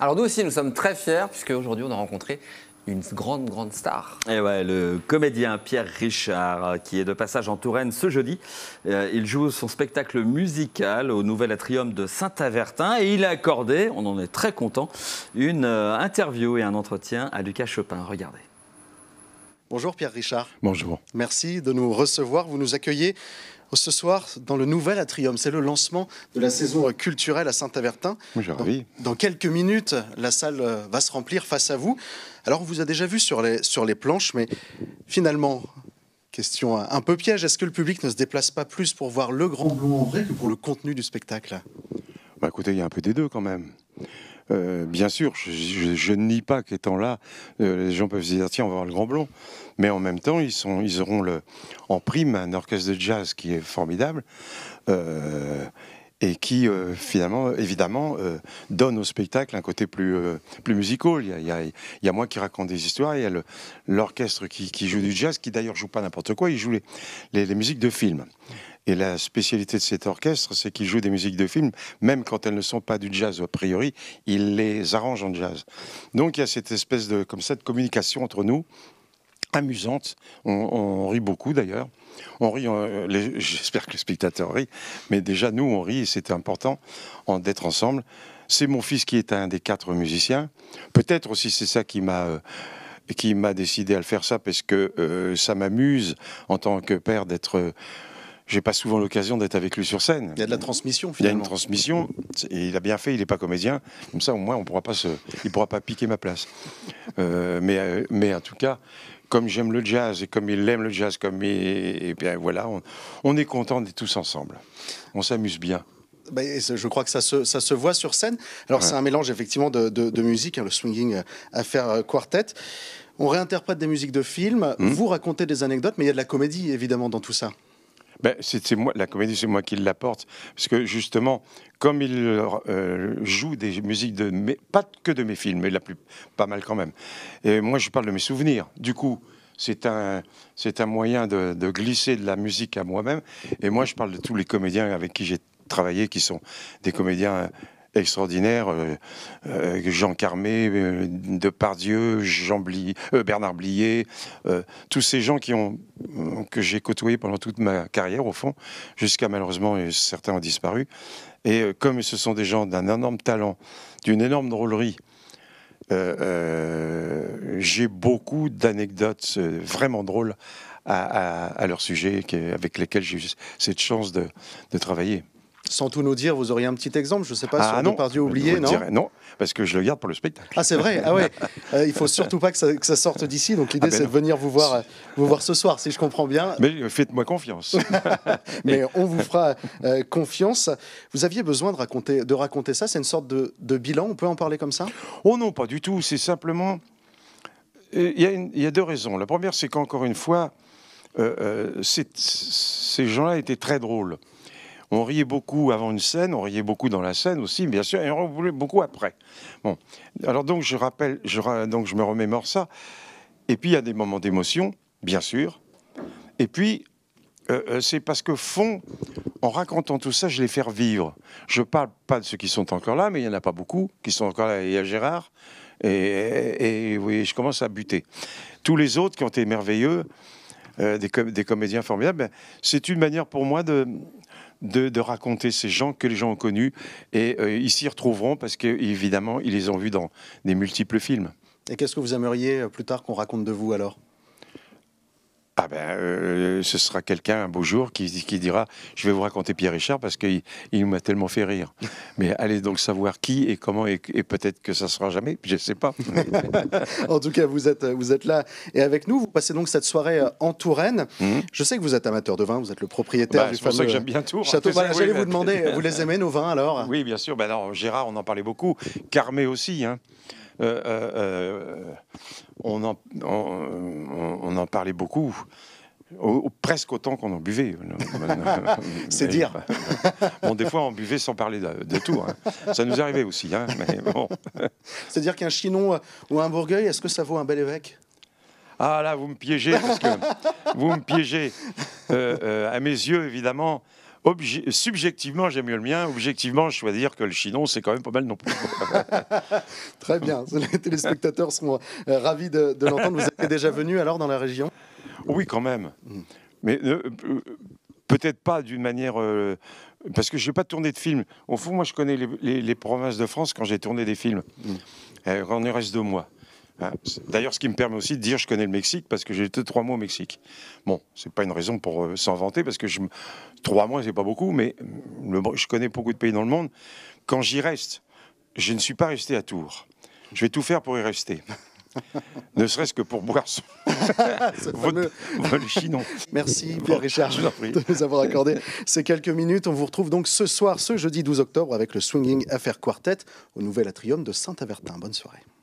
Alors nous aussi, nous sommes très fiers puisque aujourd'hui on a rencontré une grande, grande star. Et eh ouais, le comédien Pierre Richard, euh, qui est de passage en Touraine ce jeudi. Euh, il joue son spectacle musical au Nouvel Atrium de Saint-Avertin et il a accordé, on en est très content, une euh, interview et un entretien à Lucas Chopin. Regardez. Bonjour Pierre Richard. Bonjour. Merci de nous recevoir. Vous nous accueillez ce soir dans le nouvel atrium. C'est le lancement de la saison culturelle à Saint-Avertin. dans, dans quelques minutes, la salle euh, va se remplir face à vous. Alors, on vous a déjà vu sur les, sur les planches, mais finalement, question un peu piège, est-ce que le public ne se déplace pas plus pour voir le Grand Blond en vrai que pour le contenu du spectacle bah Écoutez, il y a un peu des deux quand même. Euh, bien sûr, je, ne nie pas qu'étant là, euh, les gens peuvent se dire tiens, on va voir le Grand Blanc ». Mais en même temps, ils, auront en prime un orchestre de jazz qui est formidable. Euh, et qui euh, finalement, euh, évidemment, euh, donne au spectacle un côté plus, plus musical. Il y, a, moi qui raconte des histoires, il y a l'orchestre qui, joue du jazz, qui d'ailleurs joue pas n'importe quoi, il joue les, les, musiques de films. Et la spécialité de cet orchestre, c'est qu'il joue des musiques de films, même quand elles ne sont pas du jazz a priori, il les arrange en jazz. Donc il y a cette espèce de, comme cette de communication entre nous amusante. On, rit beaucoup d'ailleurs. On rit, euh, j'espère que le spectateur rit, mais déjà nous on rit et c'était important en, d'être ensemble. C'est mon fils qui est un des quatre musiciens. Peut-être aussi c'est ça qui m'a euh, qui m'a décidé à le faire ça parce que euh, ça m'amuse en tant que père d'être j'ai pas souvent l'occasion d'être avec lui sur scène. Il y a de la transmission finalement. Il y a une transmission il a bien fait, il n'est pas comédien. Comme ça au moins on pourra pas se, il pourra pas piquer ma place. mais mais en tout cas, comme j'aime le jazz et comme il aime le jazz, comme et bien voilà, on, est content d'être tous ensemble. On s'amuse bien. Bah, je crois que ça se, voit sur scène. Alors c'est un mélange effectivement de, musique, hein, le swinging euh, à faire euh, quartet. On réinterprète des musiques de films, mmh. vous racontez des anecdotes, mais il y a de la comédie évidemment dans tout ça ben, c'est moi, la comédie, c'est moi qui l'apporte, parce que justement, comme il euh, joue des musiques de pas que de mes films, mais la plus, pas mal quand même. Et moi, je parle de mes souvenirs. Du coup, c'est un, c'est un moyen de, de, glisser de la musique à moi-même. Et moi, je parle de tous les comédiens avec qui j'ai travaillé, qui sont des comédiens Extraordinaire, euh, euh, Jean Carmé, euh, Depardieu, Jean Bernard Blier, tous ces gens qui ont, que j'ai côtoyés pendant toute ma carrière, au fond, jusqu'à malheureusement, certains ont disparu. Et comme ce sont des gens d'un énorme talent, d'une énorme drôlerie, j'ai beaucoup d'anecdotes vraiment drôles à, leur sujet avec lesquelles j'ai eu cette chance de travailler. Sans tout nous dire, vous auriez un petit exemple, je ne sais pas, si on a perdu oublié, non Non, parce que je le garde pour le spectacle. Ah, c'est vrai Ah ouais euh, Il faut surtout pas que ça, que ça sorte d'ici, donc l'idée ah ben c'est de venir vous voir, euh, vous voir ce soir, si je comprends bien. Mais euh, faites-moi confiance. Mais on vous fera confiance. Vous aviez besoin de raconter, de raconter ça, c'est une sorte de, bilan, on peut en parler comme ça Oh non, pas du tout, c'est simplement... Il y, a deux raisons. La première, c'est qu'encore une fois, ces gens-là étaient très drôles. On riait beaucoup avant une scène, on riait beaucoup dans la scène aussi, bien sûr, et on riait beaucoup après. Bon, alors donc je rappelle, je, donc je me remémore ça. Et puis il y a des moments d'émotion, bien sûr. Et puis euh, euh, c'est parce que fond, en racontant tout ça, je les fais vivre. Je parle pas de ceux qui sont encore là, mais il y en a pas beaucoup qui sont encore là. Il y a Gérard, et, oui, je commence à buter. Tous les autres qui ont été merveilleux, euh, des, des, comédiens formidables, ben, c'est une manière pour moi de, de, raconter ces gens que les gens ont connus. Et euh, ils s'y retrouveront parce qu'évidemment, ils les ont vus dans des multiples films. Et qu'est-ce que vous aimeriez euh, plus tard qu'on raconte de vous alors ah ben, euh, euh, ce sera quelqu'un un beau jour qui, qui, dira Je vais vous raconter Pierre Richard parce qu'il il m'a tellement fait rire. Mais allez donc savoir qui et comment, et, peut-être que ça sera jamais, je ne sais pas. en tout cas, vous êtes, vous êtes là et avec nous. Vous passez donc cette soirée euh, en Touraine. Mhm. Je sais que vous êtes amateur de vin, vous êtes le propriétaire bah, du fameux que j'aime bien Château J'allais vous demander, vous les aimez nos vins alors Oui, bien sûr. Ben Gérard, on en parlait beaucoup. Carmé aussi. Hein. Euh, euh, euh, on, en, on, parlait beaucoup. presque autant qu'on en buvait. c'est dire. bon, des fois, on buvait sans parler de, tout. Hein. Ça nous arrivait aussi. Hein, C'est-à-dire qu'un Chinon ou un Bourgueil, est-ce que ça vaut un bel évêque Ah là, vous me piégez, parce que vous me piégez. à mes yeux, évidemment, subjectivement, j'aime mieux le mien. Objectivement, je dois dire que le chinon, c'est quand même pas mal non plus. Très bien. Les téléspectateurs seront euh, ravis de, de l'entendre. Vous êtes déjà venu alors dans la région Oui, quand même. Hmm. Mais euh, euh, peut-être pas d'une manière. parce que je n'ai pas tourné de film. Au fond, moi, je connais les, provinces de France quand j'ai tourné des films. Hmm. Il Euh, reste deux mois. Ah, d'ailleurs, ce qui me permet aussi de dire je connais le Mexique parce que j'ai été trois mois au Mexique. Bon, c'est pas une raison pour euh, s'en vanter parce que je, trois mois, c'est pas beaucoup, mais je connais beaucoup de pays dans le monde. Quand j'y reste, je ne suis pas resté à Tours. Je vais tout faire pour y rester. ne serait-ce que pour boire son votre, chinon. Merci Pierre Richard de nous avoir accordé ces quelques minutes. On vous retrouve donc ce soir, ce jeudi 12 octobre, avec le Swinging Affair Quartet au Nouvel Atrium de Saint-Avertin. Bonne soirée.